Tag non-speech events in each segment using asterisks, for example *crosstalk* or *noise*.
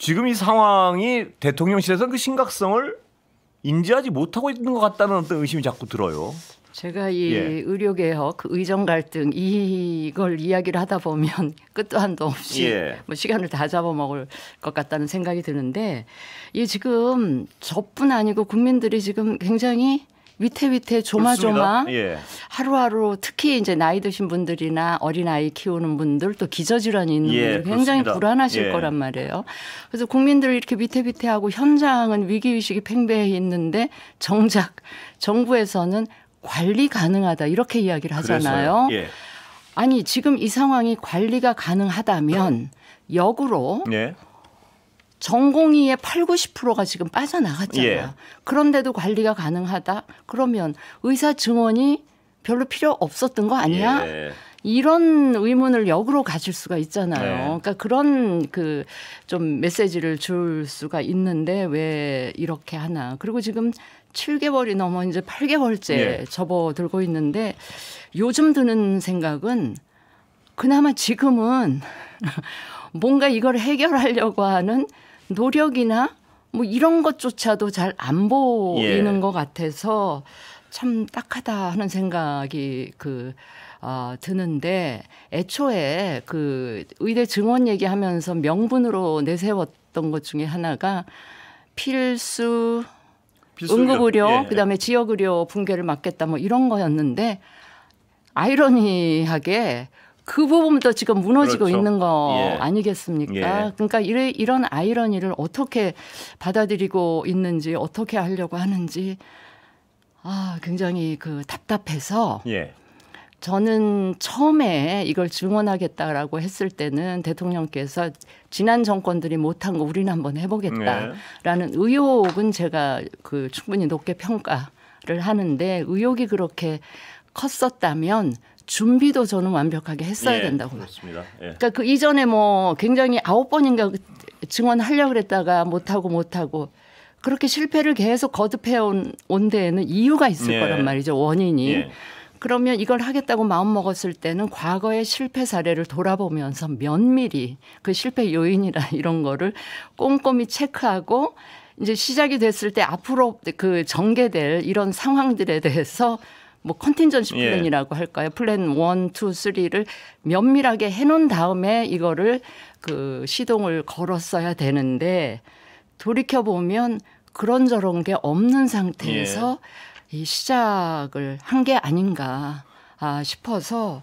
지금 이 상황이 대통령실에서 그 심각성을 인지하지 못하고 있는 것 같다는 어떤 의심이 자꾸 들어요. 제가 이 예. 의료 개혁, 그 의정 갈등 이걸 이야기를 하다 보면 *laughs* 끝도 한도 없이 예. 뭐 시간을 다 잡아먹을 것 같다는 생각이 드는데 이 지금 저뿐 아니고 국민들이 지금 굉장히 위태위태 조마조마 예. 하루하루 특히 이제 나이 드신 분들이나 어린 아이 키우는 분들 또 기저질환이 있는 예, 분들 굉장히 그렇습니다. 불안하실 예. 거란 말이에요. 그래서 국민들 이렇게 비태비태하고 현장은 위기 의식이 팽배해 있는데 정작 정부에서는 관리 가능하다 이렇게 이야기를 하잖아요. 예. 아니 지금 이 상황이 관리가 가능하다면 역으로 예. 전공의의 8, 90%가 지금 빠져나갔잖아요. 예. 그런데도 관리가 가능하다? 그러면 의사 증원이 별로 필요 없었던 거 아니야? 예. 이런 의문을 역으로 가질 수가 있잖아요. 네. 그러니까 그런 그 좀 메시지를 줄 수가 있는데 왜 이렇게 하나. 그리고 지금 7개월이 넘어 이제 8개월째 네. 예. 접어들고 있는데 요즘 드는 생각은 그나마 지금은 *laughs* 뭔가 이걸 해결하려고 하는 노력이나 뭐 이런 것조차도 잘안 예. 보이는 예. 것 같아서 참 딱하다 하는 생각이 그 어, 드는데 애초에 그 의대 증원 얘기하면서 명분으로 내세웠던 것 중에 하나가 필수, 필수 응급의료 예. 그다음에 지역의료 붕괴를 막겠다 뭐 이런 거였는데 아이러니하게 그 부분도 지금 무너지고 그렇죠. 있는 거 예. 아니겠습니까? 예. 그러니까 이래, 이런 아이러니를 어떻게 받아들이고 있는지 어떻게 하려고 하는지 아, 굉장히 그 답답해서 예. 저는 처음에 이걸 증언하겠다라고 했을 때는 대통령께서 지난 정권들이 못한 거 우리는 한번 해보겠다라는 네. 의혹은 제가 그 충분히 높게 평가를 하는데 의혹이 그렇게 컸었다면 준비도 저는 완벽하게 했어야 예, 된다고 그습니다 예. 그러니까 그 이전에 뭐 굉장히 아홉 번인가 증언하려고 그랬다가 못하고 못하고 그렇게 실패를 계속 거듭해온 온 데에는 이유가 있을 예. 거란 말이죠. 원인이. 예. 그러면 이걸 하겠다고 마음먹었을 때는 과거의 실패 사례를 돌아보면서 면밀히 그 실패 요인이나 *laughs* 이런 거를 꼼꼼히 체크하고 이제 시작이 됐을 때 앞으로 그 전개될 이런 상황들에 대해서 뭐 컨틴전시 예. 플랜이라고 예. 할까요? 플랜 원, 투, 쓰리를 면밀하게 해놓은 다음에 이거를 그 시동을 걸었어야 되는데 돌이켜 보면 그런 저런 게 없는 상태에서 예. 이 시작을 한 게 아닌가 아, 싶어서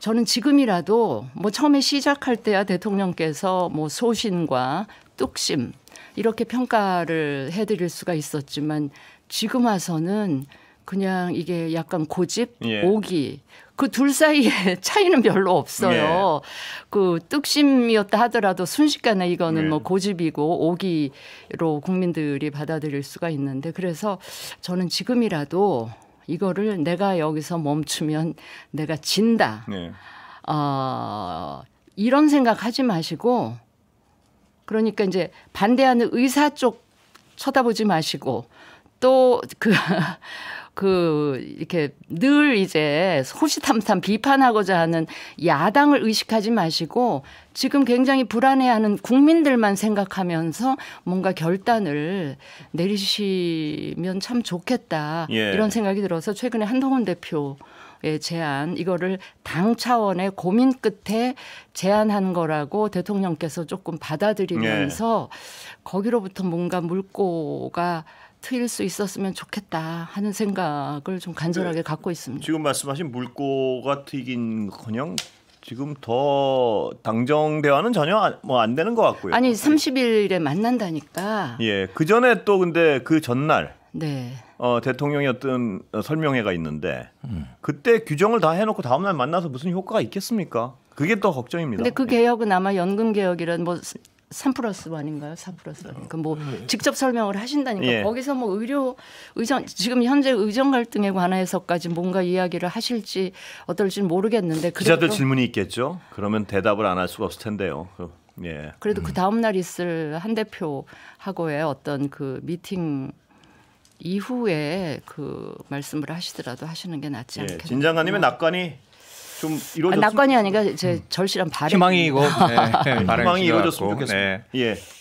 저는 지금이라도 뭐 처음에 시작할 때야 대통령께서 뭐 소신과 뚝심 이렇게 평가를 해드릴 수가 있었지만 지금 와서는 그냥 이게 약간 고집, 예. 오기 그 둘 사이에 *laughs* 차이는 별로 없어요. 예. 그 뚝심이었다 하더라도 순식간에 이거는 예. 뭐 고집이고 오기로 국민들이 받아들일 수가 있는데 그래서 저는 지금이라도 이거를 내가 여기서 멈추면 내가 진다. 네. 어, 이런 생각하지 마시고 그러니까 이제 반대하는 의사 쪽 쳐다보지 마시고 또그 *laughs* 그 이렇게 늘 이제 호시탐탐 비판하고자 하는 야당을 의식하지 마시고 지금 굉장히 불안해하는 국민들만 생각하면서 뭔가 결단을 내리시면 참 좋겠다 예. 이런 생각이 들어서 최근에 한동훈 대표 의 제안 이거를 당 차원의 고민 끝에 제안한 거라고 대통령께서 조금 받아들이면서 예. 거기로부터 뭔가 물꼬가 트일 수 있었으면 좋겠다 하는 생각을 좀 간절하게 네. 갖고 있습니다. 지금 말씀하신 물고가 트이긴커녕 지금 더 당정 대화는 전혀 뭐안 뭐 되는 것 같고요. 아니 30일에 만난다니까. 예, 그 전에 또 근데 그 전날. 네. 어 대통령이 어떤 설명회가 있는데 음. 그때 규정을 다 해놓고 다음날 만나서 무슨 효과가 있겠습니까? 그게 더 걱정입니다. 근데 그 네. 개혁은 아마 연금 개혁이란 뭐3 플러스 1인가요? 4 플러스 1. 그러니까 뭐 네. 직접 설명을 하신다니까 예. 거기서 뭐 의료 의정 지금 현재 의정 갈등에 관해서까지 뭔가 이야기를 하실지 어떨지 모르겠는데 기자들 질문이 있겠죠. 그러면 대답을 안 할 수가 없을 텐데요. 그, 예. 그래도 그 음. 다음 날 있을 한 대표하고의 어떤 그 미팅 이후에 그 말씀을 하시더라도 하시는 게 낫지 않겠나요? 예. 진장관님의 음. 낙관이 좀 아, 이루어졌으면 아, 낙관이 아니라 제 음. 절실한 바람 희망이 이거 *laughs* 네, 네, 희망이 이루어졌으면 좋겠습니다. 네. 예.